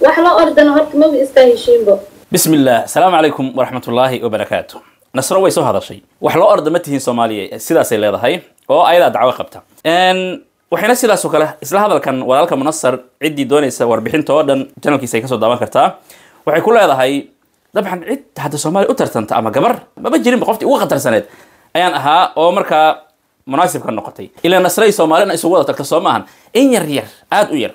wax la ordano horta maba iska heshiinbo bismi illah asalaamu calaykum waraxmatullaahi wabarakaatu nasro way soo hadashay wax loo orda ma tihiin soomaaliya sidaasay leedahay oo ayadaa dacwo qabta waxayna sidaas oo kale isla hadalkan walaalka munasar ciddii doonaysa warbixinta oo dhan janalkiisa ay kasoo daawan kartaa waxay ku leedahay dabcan cid hadda soomaaliya u tartanta ama gabar maba jirinba qoftii ugu khatarsaneed ayaan ahaa oo markaa munaasibka noqotay ilaa nasray soomaalina isugu wada tagta soo maahan in yar yar aada u yar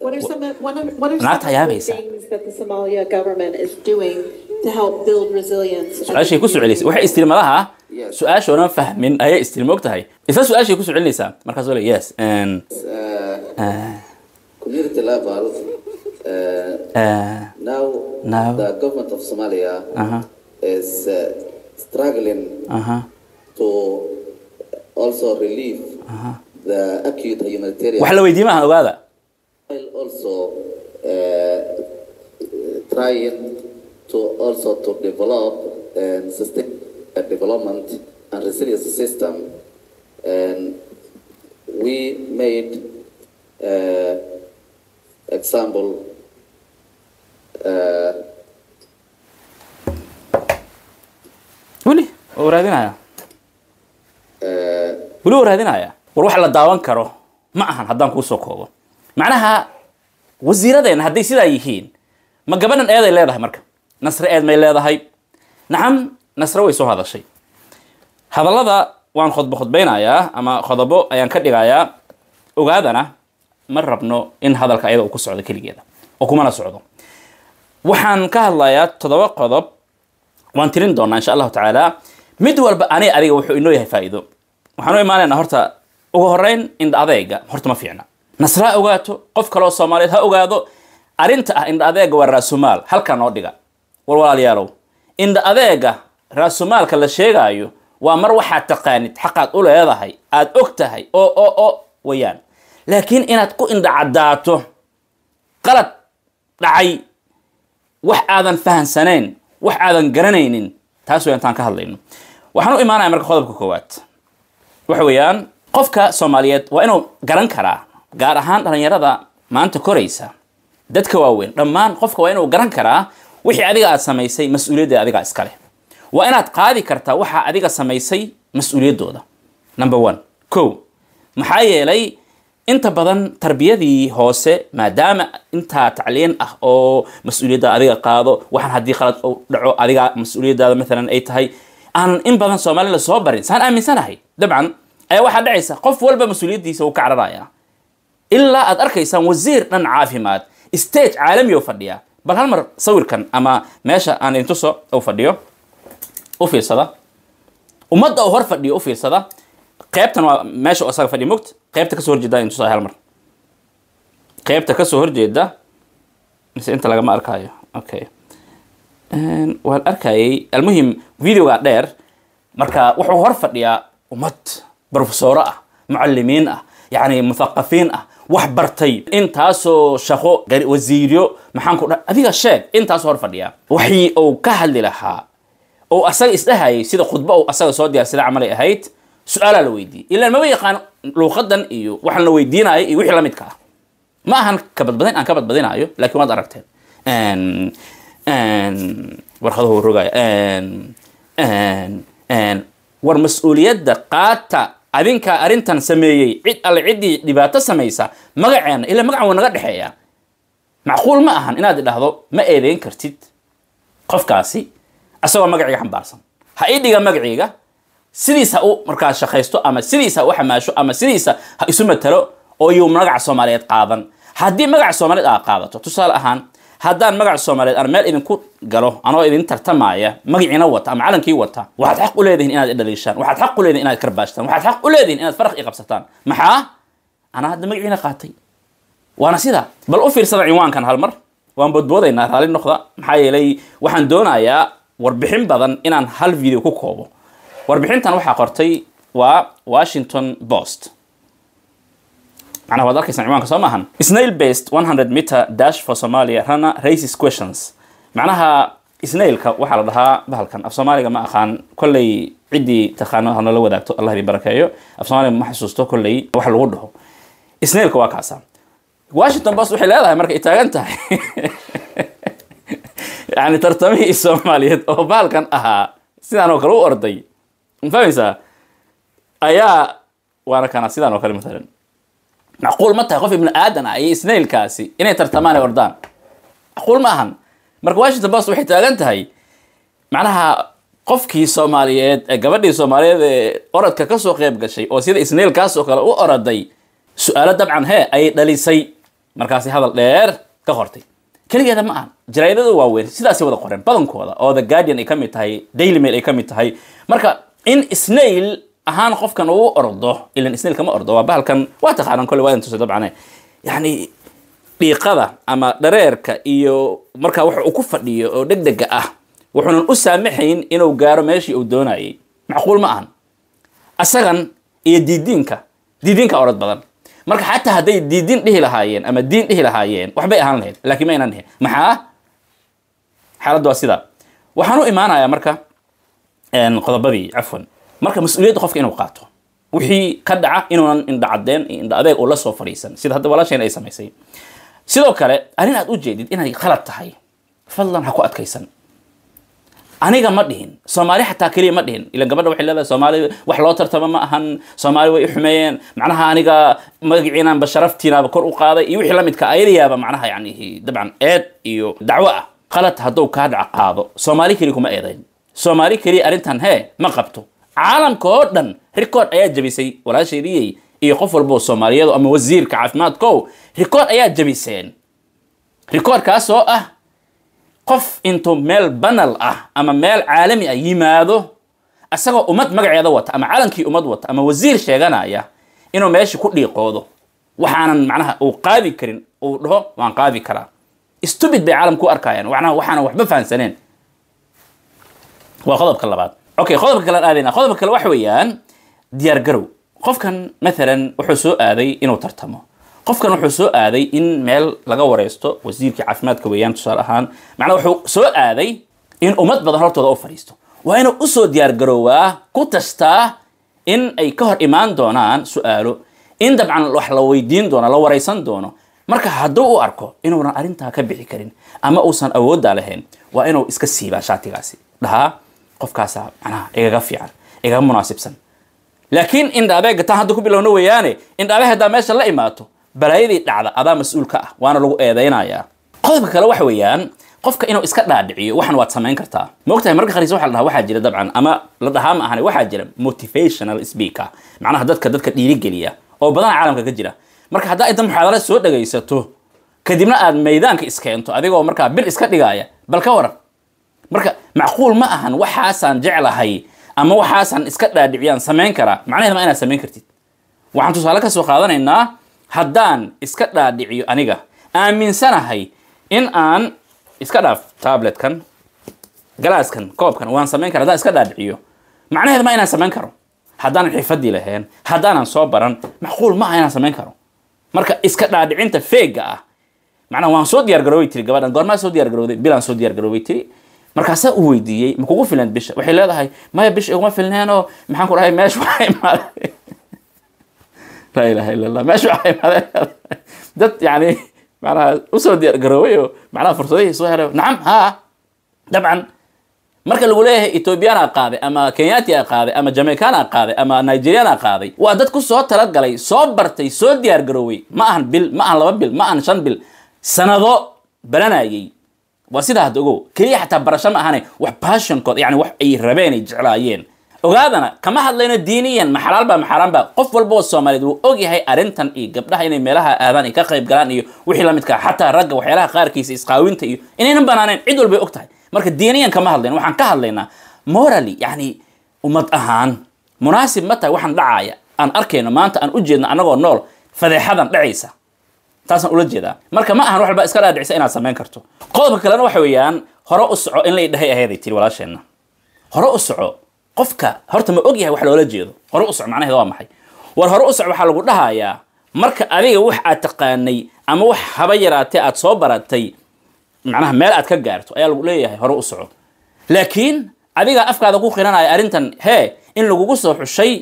What are some of, one of, what are some of the things that the Somalia government is doing to help build resilience? Su'aashay ku socdaysay waxay istilmadaha su'aashoona fahmin ayay istilmo og tahay. Isla su'aashay ku socdaynaysaa markaas wala yes and uh, uh, community level uh, now now the government of Somalia uh-huh. is uh, struggling uh-huh. to also relieve uh-huh. the acute humanitarian. Wax la weydiimaha ogaada. also trying to also to develop and sustain a development and resilience system. And we made example weli waa raadinaya weli waa raadinaya war wax la daawan karo ma ahan haddaan kuu soo koobo macnaha wasiiradeenna hadday sidaa yihiin ma gabanan eeday leedahay marka nasre eed may leedahay nacam nasre way soo hadashay hadallada waan khudbo khudbaynayaa ama khodobo ayaan ka dhigayaa ogaadana ma rabno in hadalka ayada uu ku socdo keligeeda oo kumana socdo waxaan ka hadlayaa toddoba qodob waan tirin doonaa insha allahu tacaala mid walba ani adiga wuxuu inoo yahay faa'iido waxaan u imaanaynaa horta ugu horeyn indha adeyga horta ma fiicna nasre ha ogaato qof kaloo soomaaliyeed ha ogaado arrinta ah indha adeega waa raasumaal halkaa noo dhiga war indha adeega raasumaalka la sheegaayo waa mar waxaad taqaanid xaqaad u leedahay aada og tahay oo oo oo weyaan laakiin inaad ku indhacaddaato qalad dhacay wax aadan fahansanayn wax aadan garanaynin taas wayaan taan ka hadlayno waxaan u imaanaya marka qodobka koowaad waxa weeyaan qofka soomaaliyeed waa inuu garan karaa gaar ahaan dhallinyarada maanta koraysa dadka waaweyn dhammaan qofka waa inuu garan karaa wixii adiga aad samaysay mas-uuliyadda adiga iskale waa inaad qaadi kartaa waxa adiga samaysay mas-uuliyaddooda number one ko maxaa yeelay inta badan tarbiyadii hoose maadaama intaa tacliin ah oo mas-uuliyadda adiga qaado waxaan haddii khalad dhaco adiga mas-uuliyaddaada maalan ay tahay aanan in badan la soo barin saan aaminsanahay dabcan ayaa waxaa dhacaysa qof walba mas-uuliyaddiisa uu ka cararaya ilaa aad arkaysaan wasiir dhan caafimaad stage caalami oo fadhiya bal hal mar sawirkan ama meesha aan intuso u fadhiyo u fiirsada ummadda oo hor fadhiyo u fiirsada qaybtan waa meesha isaga fadhiya mogt qaybta kasoo horjeeda intusa hal mar qaybta kasoo horjeeda mise inta lagama arkaayo okay waan arkayay almuhim videoga dheer marka wuxuu hor fadhiyaa ummad profesoro ah mucalimiin ah yacni muthaqafiin ah wax bartay intaasoo shaqo wasiiryo maxaan ku dha adiga sheeg intaasoo hor fadhiya waxii uu ka hadli lahaa oo asaga isdhahayay sida khudba uu asaga soo diyaarsada camalay ahayd su-aalaa la weydiiyey ilaan maba yaqaan luuqaddan iyo waxaan la weydiinaayo iyo wixii lamidka ah ma ahan ka badbadin aan ka badbadinaayo laakiin waad aragteen warqadahu rogaya war mas-uuliyadda qaata adinkaa arrintan sameeyey cid alle ciddii dhibaato samaysa magaceenna ilaa magacan waa naga dhexeeya macquul ma ahan inaad idhahdo ma eedayn kartid qofkaasi asagoo magaciiga xambaarsan ha ii dhiga magaciiga sidiis ha u markaa shaqaysto ama sidiis ha u xamaasho ama sidiisa ha isu matalo oo yuu magaca soomaaliyeed qaadan haddii magaca soomaaliyeed aad qaadato tusaale ahaan haddaan magac soomaaliyeed aan meel idinku galo anoo idin tartamaya magaciina wata ama calankii wata waxaad xaq u leedihin inaad idhaliishaan waxaad xaq u leedihin inaad karbaashtaan waxaad xaq u leedihin inaad faraq i qabsataan maxaa anaa hadda magaciina qaatay waana sidaa bal u fiirsada cinwaankan hal mar waan boodboodaynaa raali noqda maxaa yeelay waxaan doonayaa warbixin badan inaan hal video ku koobo warbixintan waxaa qortay waa washington post macnaha waad arkaysan ciwaanka soo maahan snail based 100 meter dash for somalia runner raises questions macnaha snailka waxaa la dhahaa bahalkan af soomaaliga ma aqaan kolley ciddii taqaano hanala wadaagto allah idin barakeeyo af soomaaliga ma xasuusto kolley wax lagu dhaho snailka waa kaasa washington bos waxay leedahay marka ay taagan tahay yani tartamihii soomaaliyeed oo bahalkan ahaa sidaan oo kale u orday ma fahmaysaa ayaa waana kana sidaan oo kale matalan macquul ma tahay qof ibnu aadan ah iyo isnailkaasi inay tartamaan ay ordaan macquul ma ahan marka washington bos waxay taagan tahay macnaha qofkii soomaaliyeed ee gabadhii soomaaliyeed ee orodka kasoo qeyb gashay oo sida isnailkaas oo kale u oroday su-aalo dabcan he ayay dhalisay markaasi hadal dheer ka qortay keligeeda ma ahan jaraa'idada waaweyn sidaasay wada qoreen badankooda oo the guardian ay ka mid tahay daily mail ay ka mid tahay marka in snail ahaan qofkan uu ordo ilan isniil kama ordo waa bahalkan waa taqaanan kolle waa idin tusay yacni dhiiqada ama dhareerka iyo markaa waxa uu ku fadhiyo oo degdega ah wuxuunan u saamaxayn inuu gaaro meeshii uu doonayay macquul ma ahan asagan iyo diidiinka diidiinka orod badan marka xataa hadday diidin dhihi lahaayeen ama diin dhihi lahaayeen waxbay ahaan lahayd laakiin ma aynaan dhihin maxaa xaaladdu waa sidaa waxaan u imaanayaa marka qodobadii cafwan marka mas-uuliyadda qofka inuu qaato wixii ka dhaca inuunan indhacadeen iyo indha adeeg uu la soo fadhiisan sida hadda walaasheen ay samaysay sidoo kale arrin aad u jeedid inay khalad tahay fadlan ha ku adkaysan aniga ma dhihin soomaali xataa keliya ma dhihin ilan gabadha waxay leedahay soomaali wax loo tartama ma ahan soomaali way i macnaha aniga magaciinaanba sharaftiinaaba kor u qaaday iyo wixii lamidka ayadayaaba macnaha yani dabcan eed iyo dacwo ah qalad hadduu kaa dhaca qaado soomaali keliya kuma eedayn soomaali keliya arrintan hee ma qabto caalamka oo dhan rikood ayaa jabisay walaashaydiyey iyo qof walbo soomaaliyadu ama wasiirka caafimaadkow rikood ayaa jabiseen rikoodkaas oo ah qof intuu meel banal ah ama meel caalami ah yimaado isagoo ummad magaceeda wata ama calankii ummad wata ama wasiir sheeganaya inuu meesha ku dhiiqoodo waxaanan macnaha uu qaadi karin uu dhaho waan qaadi karaa stubid bay caalamku arkayaan waxna waxaana waxba fahansaneen waa qodobka labaad okay qodobka kale aadayna qodobka kale waxa weeyaan diyaar garow qofkan mathalan wuxuu soo aaday inuu tartamo qofkan wuxuu soo aaday in meel laga wareysto wasiirkii caafimaadka weeyaan tusaale ahaan macnaa wuxuu soo aaday in ummad badan hortooda u fadhiisto waa inuu usoo diyaar ku tashtaa in ay ka hor imaan doonaan su-aalo in dabcan wax la weydiin doono la waraysan doono marka hadduu u arko inuunan arrintaa ka bixi karin ama uusan awooddaa lahayn waa inuu iska siibaa shaatigaasi dhahaa qofkaasaa macnaha igaga fiican igaga munaasibsan laakiin indha adeega taan hadda ku bilowno weeyaane indhaale haddaa meesha la imaato balaayadii dhacda adaa mas-uul ka ah waana lagu eedaynayaa qodobka kale waxa weeyaan qofka inuu iska dhaadhiciyo waxan waad samayn kartaa ma marka khariis waxa la dhahaa waxaa jira dabcan ama la dhahaa ma ahane waxaa jira motivational speaker macnaha dadka dadka dhiirigeliya oo badana caalamka ka jira marka haddaa inta muxaadara soo dhagaysato kadibna aad maydaanka iskeento adigoo markaa bir iska dhigaya bal ka waran marka macquul ma ahan waxaasaan jeclahay ama waxaasaan iska dhaadhiciyaan samayn karaa macnaheed ma inaad samayn kartid waxaan tusaale ka soo qaadanaynaa haddaan iska dhaadhiciyo aniga aaminsanahay in aan iska dhaaf tabletkan galaaskan koobkan waan samayn kara hadaan iska dhaadhiciyo macnaheed ma inaan samayn karo haddaanan xirfadii lahayn haddaanan soo baran macquul ma aha inaan samayn karo marka iska dhaadhicinta feega ah macnaha waan soo diyaargaroobay tiri gabadhan goormaa soo diyaargarowday bilaan soo diyaargaroobay tiri markaasa u weydiiyey makugu filan bisha waxay leedahay maya bisha iguma filneenoo maxaan ku dhahay meesha waxa imaaday laa ilaha illa allah waxa imaaday dad yani macnaha usoo diyaar garoobay oo macnaha fursadihii soo helay nacam haa dabcan marka lagu leeyahay ethoobiyaana qaaday ama kenyatia qaaday ama jamaicana qaaday ama nigeriana qaaday waa dad ku soo talagalay soo bartay soo diyaar garooway ma ahan bil ma ahan laba bil ma ahan shan bil sanado balanayay waa sidaa hadda ogow keliya xataa barasho ma ahane wax baashonkood yani wax ay rabeenay jeclaayeen ogaadana kama hadlayno diiniyan maxalaalba maxaraanba qof walba oo soomaaliyeed wuu ogyahay arrintan iyo gabdhaha inay meelaha aadaan ay ka qayb galaan iyo wixii la midka xataa ragga waxyaalaha qaarkiisa isqaawinta iyo inaynan banaaneen cid walbay og tahay marka diiniyan kama hadlayno waxaan ka hadlaynaa morally yani ummad ahaan munaasib ma tahay waxaan dhacaaya aan arkayno maanta aan u jeedno annagoo nool fadeexadan dhacaysa taasaan ula jeedaa marka ma ahan wax iska dhaadhicisa inaad samayn karto qodobka kalena waxa weeyaan hore u soco in lay dhahay tiri walaasheenna hore u soco qofka horta ma og wax loola jeedo hore u soco macnaheeda waa maxay war hore u soco waxaa lagu dhahayaa marka adiga wax aad taqaanay ama wax haba yaraatee aad soo baratay macnaha meel aad ka gaarto ayaa lagu leeyahay hore u soco laakiin adigaa afkaada ku qiranaya arrintan hee in lagugu soo xushay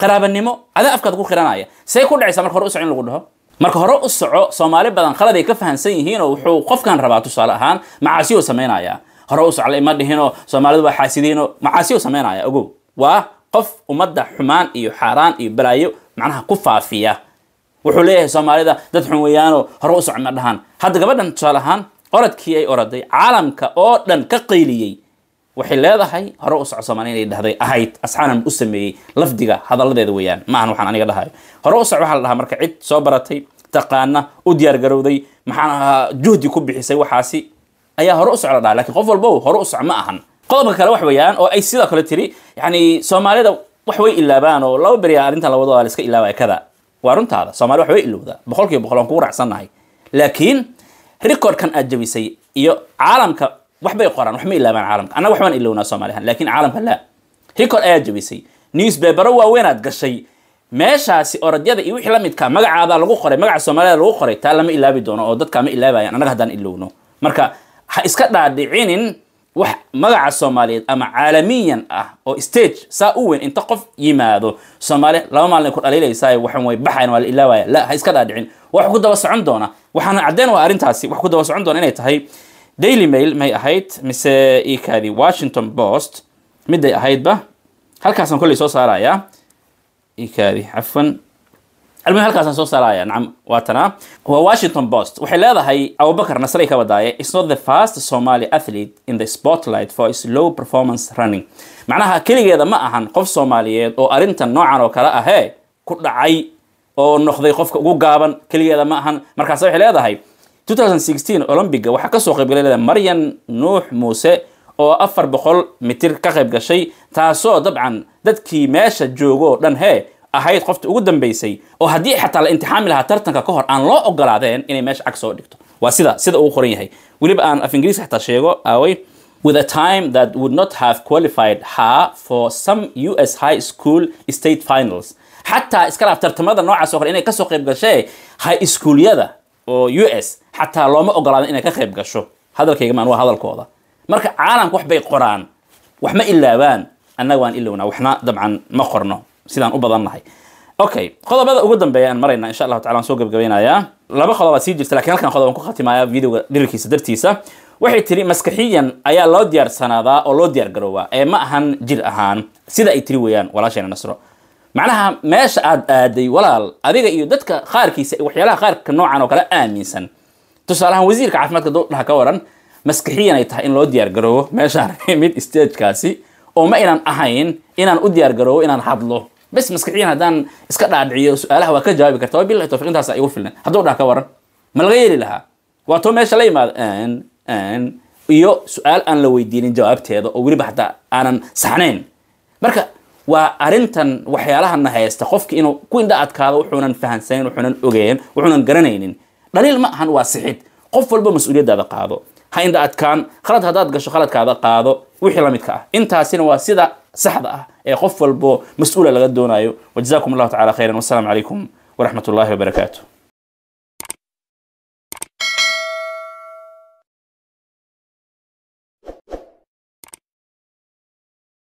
qaraabanimo adaa afkaada ku qiranaya see ku dhacaysa marka hore u soco in lagu dhaho marka hore u soco soomaali badan khalad ay ka fahamsan yihiinoo wuxuu qofkan rabaa tusaale ahaan macaasiyo samaynayaa hore u socle ima dhihinoo soomaalidu waa xaasidiinoo macaasiyo samaynaya ogow waa qof ummadda xumaan iyo xaaraan iyo balaayo macnaha ku faafiya wuxuu leeyahay soomaalida dad xun weeyaanoo hore u soco ma dhahan hadda gabadhan tusaale ahaan orodkii ay oroday caalamka oo dhan ka qayliyey waxay leedahay hore u socosomaan inay dhahday ahayd asxaanan u sameeyey lafdiga hadalladeeda weeyaan ma waxaan aniga dhahayo hore u soc waxaa la dhahaa marka cid soo baratay taqaana u diyaargarowday maxaan ahaa juhdi ku bixisay waxaasi ayaa hore u soc la dhahaa lakin qof walbo hore u soc ma ahan qodobka kale wax weeyaan oo ay sidoo kale tiri yani soomaalida wax way ilaabaan oo laba beriya ah arrintan la la iska ilaabaya kada waa runtaada soomali wax way ilowdaa boqol boqol aan kugu raacsannahay laakiin recordkan aad jabisay iyo caalamka waxbay qoraan waxma ilaabaan caalamka annaga waxbaan ilownaa soomaalihan laakiin caalamka laa hikor ayaa jabisay newsbabero waaweynaad gashay meeshaasi oradyada iyo wixii la midkaa magacaadaa lagu qoray magaca soomaalida lagu qoray taa lama ilaabi doono oo dadkaa ma ilaabayaan annaga haddaan ilowno marka ha iska dhaadhicinin wax magaca soomaaliyeed ama caalamiyan ah oo stage saa u weyn inta qof yimaado soomaali laba maalin ku dhaliilaysaa waxaan way baxayn waa la ilaabaya la ha iska dhaadhicin wax ku daba socon doona waxaana caddeyn waa arrintaasi wax ku daba socon doona inay tahay daily mail may ahayd mise ikaadi washington post miday ahaydba halkaasaan kolley soo saarayaa ikaadi cafwan almuhi halkaasaan soo saaraya nacam waatanaa waa washington post waxay leedahay abubakar nasray ka wadaaye it's not the first somali athlete in the spotlight for its low performance running macnaha keligeeda ma ahan qof soomaaliyeed oo arrintan noocan oo kale ahee ku dhacay oo noqday qofka ugu gaaban keligeeda ma ahan markaase waxay leedahay olombiga waxaa kasoo qaybgalay maryan nuux muuse oo afar boqol mitir ka qayb gashay taasoo dabcan dadkii meesha joogoo dhan hee ahayd qofta ugu dambeysay oo haddii xataa la intixaami lahaa tartanka ka hor aan loo ogolaadeen inay meesha cag soo dhigto waa sida sida uu qoran yahay weliba aan af ingiriis xataa sheego aaway with a time that would not have qualified her for some u s high school state finals xataa iska laaf tartamada noocaas oo kale inay kasoo qayb gashee high schoolyada oo u s xataa looma ogolaada inay ka qayb gasho hadalkayga maan waa hadalkooda marka caalamka waxbay qoraan wax ma ilaabaan annaga waan ilowna waxna dabcan ma qorno sidaan u badannahay okay qodobada ugu dambeeya aan maraynaa insha allahu tacala waan soo gabgabaynayaa laba qodob sii jirta lakiin halkan qodob ku khatimayaa videoga dhirirkiisa dartiisa waxay tiri maskaxiyan ayaa loo diyaarsanaadaa oo loo diyaargaroowaa ee ma ahan jir ahaan sida ay tiri weeyaan walaasheena nasro macnaha meesha aada aaday walaal adiga iyo dadka qaarkiisa waxyaalaha qaarka noocan oo kale aaminsan tusaalahaan wasiirka caafimaadka dowladhaha ka waran maskixiyan ay tahay in loo diyaargaroobo meeshaan mid stagekaasi oo ma inaan ahayn inaan u diyaargaroobo inaan hadlo bes maskixiyan haddaan iska dhaadhiciyo su-aalaha waa ka jawaabi karta waa bilahi tawfiq intaasa igu filan haddowdhaha ka waran ma laga yeeli lahaa waa meesha la yimaado n n iyo su-aal aan la weydiinin jawaabteeda oo weliba hataa aanan saxnayn marka waa arrintan waxyaalahana haysta qofki inuu ku indha adkaado wuxuunan fahamsanayn wuxuunan ogeen wuxuunan garanaynin dhaliil ma ahan waa sixid qof walba mas-uuliyaddaada qaado ha indha adkaan khalad haddaad gasho khaladkaada qaado wixii la midka ah intaasina waa sida saxda ah ee qof walbo mas-uula laga doonayo wajazaakum allahu tacala khayran wasalaamu calaykum waraxmat ullahi wabarakaatu